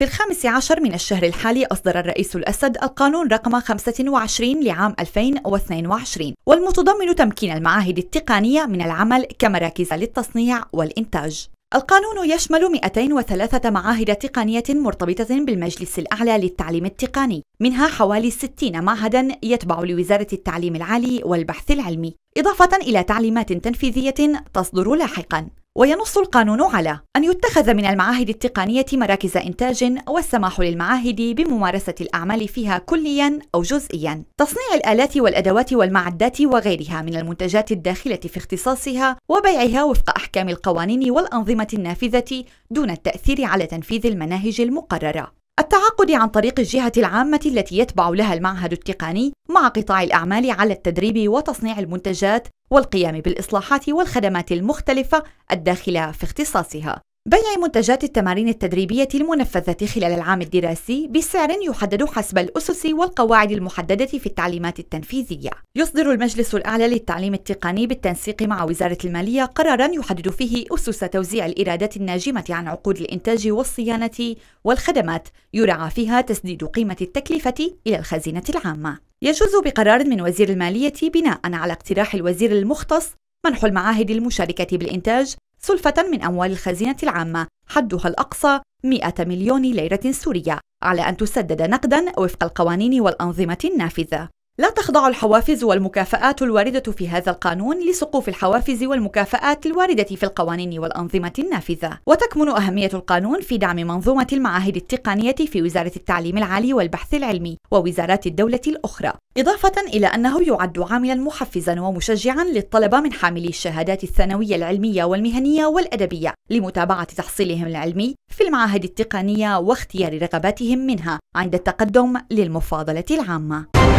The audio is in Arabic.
في الخامس عشر من الشهر الحالي أصدر الرئيس الأسد القانون رقم 25 لعام 2022 والمتضمن تمكين المعاهد التقنية من العمل كمراكز للتصنيع والإنتاج القانون يشمل 203 معاهد تقنية مرتبطة بالمجلس الأعلى للتعليم التقني منها حوالي 60 معهدا يتبع لوزارة التعليم العالي والبحث العلمي إضافة إلى تعليمات تنفيذية تصدر لاحقاً وينص القانون على أن يتخذ من المعاهد التقنية مراكز إنتاج والسماح للمعاهد بممارسة الأعمال فيها كليا أو جزئيا تصنيع الآلات والأدوات والمعدات وغيرها من المنتجات الداخلة في اختصاصها وبيعها وفق أحكام القوانين والأنظمة النافذة دون التأثير على تنفيذ المناهج المقررة التعاقد عن طريق الجهة العامة التي يتبع لها المعهد التقني مع قطاع الأعمال على التدريب وتصنيع المنتجات والقيام بالإصلاحات والخدمات المختلفة الداخلة في اختصاصها بيع منتجات التمارين التدريبية المنفذة خلال العام الدراسي بسعر يحدد حسب الأسس والقواعد المحددة في التعليمات التنفيذية. يصدر المجلس الأعلى للتعليم التقني بالتنسيق مع وزارة المالية قراراً يحدد فيه أسس توزيع الإيرادات الناجمة عن عقود الإنتاج والصيانة والخدمات يراعى فيها تسديد قيمة التكلفة إلى الخزينة العامة. يجوز بقرار من وزير المالية بناء على اقتراح الوزير المختص منح المعاهد المشاركة بالإنتاج سلفة من أموال الخزينة العامة حدها الأقصى 100 مليون ليرة سورية على أن تسدد نقدا وفق القوانين والأنظمة النافذة لا تخضع الحوافز والمكافآت الواردة في هذا القانون لسقوف الحوافز والمكافآت الواردة في القوانين والأنظمة النافذة، وتكمن أهمية القانون في دعم منظومة المعاهد التقنية في وزارة التعليم العالي والبحث العلمي ووزارات الدولة الأخرى، إضافة إلى أنه يعد عاملا محفزا ومشجعا للطلبة من حاملي الشهادات الثانوية العلمية والمهنية والأدبية لمتابعة تحصيلهم العلمي في المعاهد التقنية واختيار رغباتهم منها عند التقدم للمفاضلة العامة.